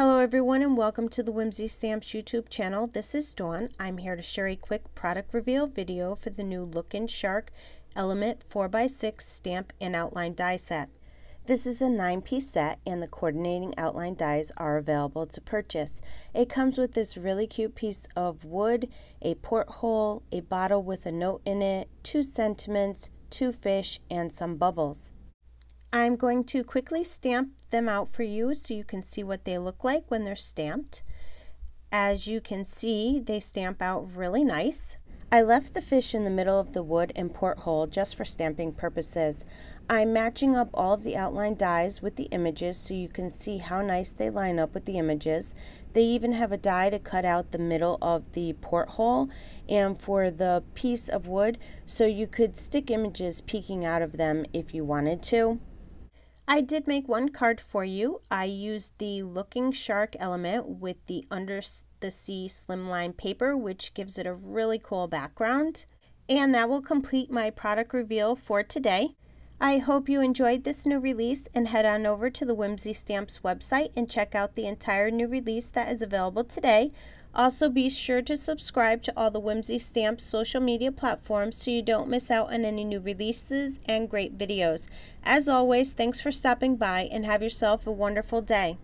Hello everyone and welcome to the Whimsy Stamps YouTube channel. This is Dawn. I'm here to share a quick product reveal video for the new Lookin' Shark Element 4x6 Stamp and Outline Die Set. This is a 9-piece set and the coordinating outline dies are available to purchase. It comes with this really cute piece of wood, a porthole, a bottle with a note in it, two sentiments, two fish, and some bubbles. I'm going to quickly stamp them out for you so you can see what they look like when they're stamped. As you can see, they stamp out really nice. I left the fish in the middle of the wood and porthole just for stamping purposes. I'm matching up all of the outline dies with the images so you can see how nice they line up with the images. They even have a die to cut out the middle of the porthole and for the piece of wood so you could stick images peeking out of them if you wanted to. I did make one card for you. I used the looking shark element with the under the sea slimline paper, which gives it a really cool background. And that will complete my product reveal for today. I hope you enjoyed this new release and head on over to the Whimsy Stamps website and check out the entire new release that is available today. Also, be sure to subscribe to all the Whimsy Stamps social media platforms so you don't miss out on any new releases and great videos. As always, thanks for stopping by and have yourself a wonderful day.